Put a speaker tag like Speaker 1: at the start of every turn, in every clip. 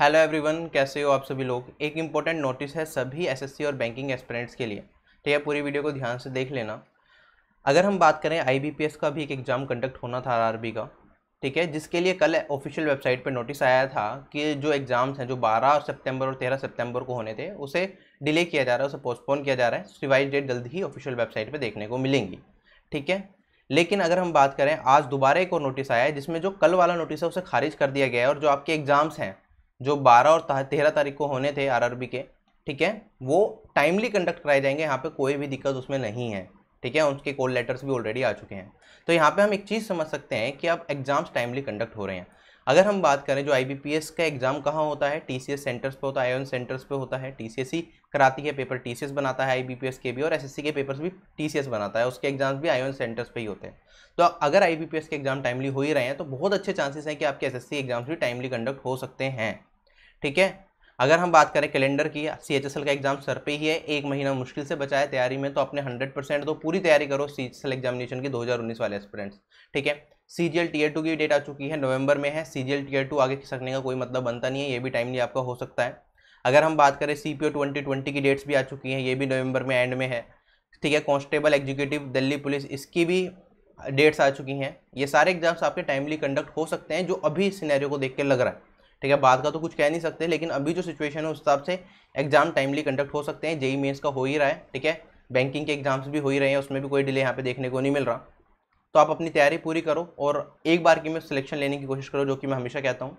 Speaker 1: hello everyone कैसे हो आप सभी लोग एक इम्पॉर्टेंट नोटिस है सभी एसएससी और बैंकिंग एस्पिरेंट्स के लिए ठीक है पूरी वीडियो को ध्यान से देख लेना अगर हम बात करें आईबीपीएस का भी एक एग्ज़ाम कंडक्ट होना था आरआरबी का ठीक है जिसके लिए कल ऑफिशियल वेबसाइट पर नोटिस आया था कि जो एग्ज़ाम्स हैं जो बारह सेप्टेम्बर और तेरह सेप्टेम्बर को होने थे उसे डिले किया जा रहा है उसे पोस्टपोन किया जा रहा है रिवाइज डेट जल्द ही ऑफिशियल वेबसाइट पर देखने को मिलेंगी ठीक है लेकिन अगर हम बात करें आज दोबारा एक और नोटिस आया है जिसमें जो कल वाला नोटिस है उसे खारिज कर दिया गया है और जो आपके एग्ज़ाम्स हैं जो 12 और तेरह तारीख को होने थे आरआरबी के ठीक है वो टाइमली कंडक्ट कराए जाएंगे यहाँ पे कोई भी दिक्कत उसमें नहीं है ठीक है उनके कॉल लेटर्स भी ऑलरेडी आ चुके हैं तो यहाँ पे हम एक चीज़ समझ सकते हैं कि अब एग्जाम्स टाइमली कंडक्ट हो रहे हैं अगर हम बात करें जो आईबीपीएस का एग्ज़ाम कहाँ होता है टीसीएस सेंटर्स पे होता है आयोन सेंटर्स पे होता है टीसीएस सी कराती है पेपर टीसीएस बनाता है आईबीपीएस के भी और एसएससी के पेपर्स भी टीसीएस बनाता है उसके एग्जाम्स भी आयोन सेंटर्स पे ही होते हैं तो अगर आईबीपीएस के एग्ज़ाम टाइमली हो ही रहे हैं तो बहुत अच्छे चांसेस हैं कि आपके एस एग्ज़ाम्स भी टाइमली कंडक्ट हो सकते हैं ठीक है अगर हम बात करें कैलेंडर की सी एच एस एल का एग्जाम सर पे ही है एक महीना मुश्किल से बचा है तैयारी में तो अपने हंड्रेड परसेंट तो पूरी तैयारी करो C H S L examination की 2019 वाले स्टूडेंट्स ठीक है C G L tier two की डेट आ चुकी है नवंबर में है C G L tier two आगे खिसकने का कोई मतलब बनता नहीं है ये भी टाइमली आपका हो सकता है अगर हम बात करें C P O twenty twenty की डेट्स भी आ चुकी हैं ये भी नवंबर में एंड में है ठीक है कॉन्स्टेबल एग्जीक्यूटिव दिल्ली पुलिस इसकी भी डेट्स आ चुकी हैं ये सारे एग्जाम्स आपके टाइमली कंडक्ट हो सकते हैं जो अभी सिनेरियो को देख के लग रहा है ठीक है बाद का तो कुछ कह नहीं सकते लेकिन अभी जो सिचुएशन है उस हिसाब से एग्जाम टाइमली कंडक्ट हो सकते हैं जेई मेन्स का हो ही रहा है ठीक है बैंकिंग के एग्जाम्स भी हो ही रहे हैं उसमें भी कोई डिले यहाँ पे देखने को नहीं मिल रहा तो आप अपनी तैयारी पूरी करो और एक बार की में सिलेक्शन लेने की कोशिश करो जो कि मैं हमेशा कहता हूँ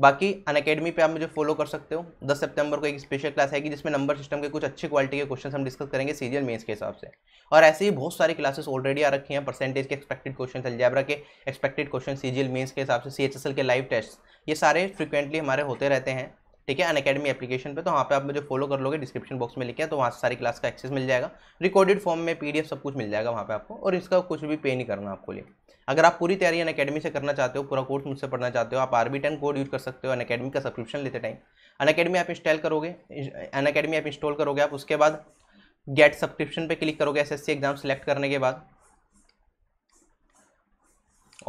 Speaker 1: बाकी अन अकेडमी पर आप मुझे फॉलो कर सकते हो दस सितंबर को एक स्पेशल क्लास आएगी जिसमें नंबर सिस्टम के कुछ अच्छी क्वालिटी के क्वेश्चन हम डिस्कस करेंगे सीरियल मेन्स के हिसाब से और ऐसे ही बहुत सारी क्लासेस ऑलरेडी आ रखी हैं परसेंटेज के एक्सपेक्टेड क्वेश्चन अलजैबरा के एक्सपेक्टेड क्वेश्चन सीजियल मेन्स के हिसाब से सी के लाइव टेस्ट ये सारे फ्रिक्वेंटली हमारे होते रहते हैं ठीक है अन अकेडमी एप्लीकेशन पर तो वहाँ पे आप मुझे फॉलो कर लोगे डिस्क्रिप्शन बॉक्स में लिखे हैं तो वहाँ से सारी क्लास का एक्सेस मिल जाएगा रिकॉर्डेड फॉर्म में पीडीएफ सब कुछ मिल जाएगा वहाँ पे आपको और इसका कुछ भी पे नहीं करना आपको लिए अगर आप पूरी तैयारी अन अकेडमी से करना चाहते हो पूरा कोर्स मुझसे पढ़ना चाहते हो आप आरबी टेन कोड यूज कर सकते हो अन अकेडमी का सब्सक्रिप्शन लेते टाइम अन अकेडमी आप इंस्टॉल करोगे अन अकेडमी आप इंस्टॉल करोगे आप उसके बाद गेट सब्सक्रिप्शन पे क्लिक करोगे सी एग्ज़ाम सेलेक्ट करने के बाद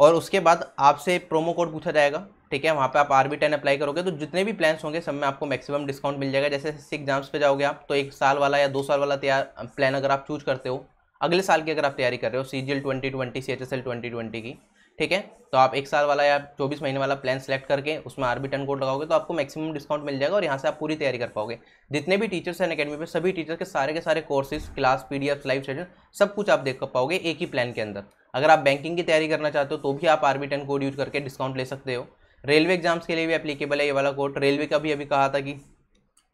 Speaker 1: और उसके बाद आपसे प्रोमो कोड पूछा जाएगा ठीक है वहाँ पे आप आर बी टेन अप्लाई करोगे तो जितने भी प्लान्स होंगे सब में आपको मैक्सिमम डिस्काउंट मिल जाएगा जैसे सिक्स एग्जाम्स पे जाओगे आप तो एक साल वाला या दो साल वाला तैयार प्लान अगर आप चूज करते हो अगले साल की अगर आप तैयारी कर रहे हो C G L twenty twenty C H S L twenty twenty की ठीक है तो आप एक साल वाला या चौबीस महीने वाला प्लान सेलेक्ट करके उसमें आर बी टेन कोड लगाओगे तो आपको मैक्सिमम डिस्काउंट मिल जाएगा और यहाँ से आप पूरी तैयारी कर पाओगे जितने भी टीचर्स हैं अकेडमी पर सभी टीचर्स के सारे के सारे courses class P D F live session सब कुछ आप देख पाओगे एक ही प्लान के अंदर अगर आप बैंकिंग की तैयारी करना चाहते हो तो भी आप R B ten code use करके डिस्काउंट ले सकते हो रेलवे एग्जाम्स के लिए भी एप्लीकेबल है ये वाला कोड रेलवे का भी अभी कहा था कि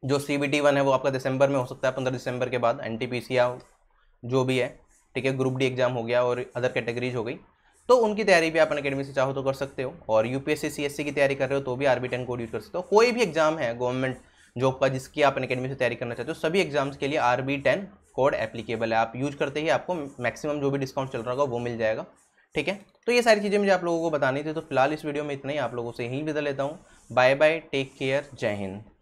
Speaker 1: जो सी बी टी वन है वो आपका दिसंबर में हो सकता है पंद्रह दिसंबर के बाद एन टी पी सी या जो भी है ठीक है ग्रुप डी एग्जाम हो गया और अदर कैटेगरीज हो गई तो उनकी तैयारी भी आप अकेडमी से चाहो तो कर सकते हो और यू पी एस सी की तैयारी कर रहे हो तो भी R B ten code use कर सकते हो कोई भी एग्जाम है गवर्नमेंट जॉब का जिसकी आप अकेडमी से तैयारी करना चाहते हो सभी एग्जाम्स के लिए R B ten code applicable है आप यूज करते ही आपको मैक्सिमम जो भी डिस्काउंट चल रहा होगा वो मिल जाएगा ठीक है तो ये सारी चीज़ें मुझे आप लोगों को बतानी थी तो फिलहाल इस वीडियो में इतना ही आप लोगों से यहीं विदा लेता हूँ बाय बाय टेक केयर जय हिंद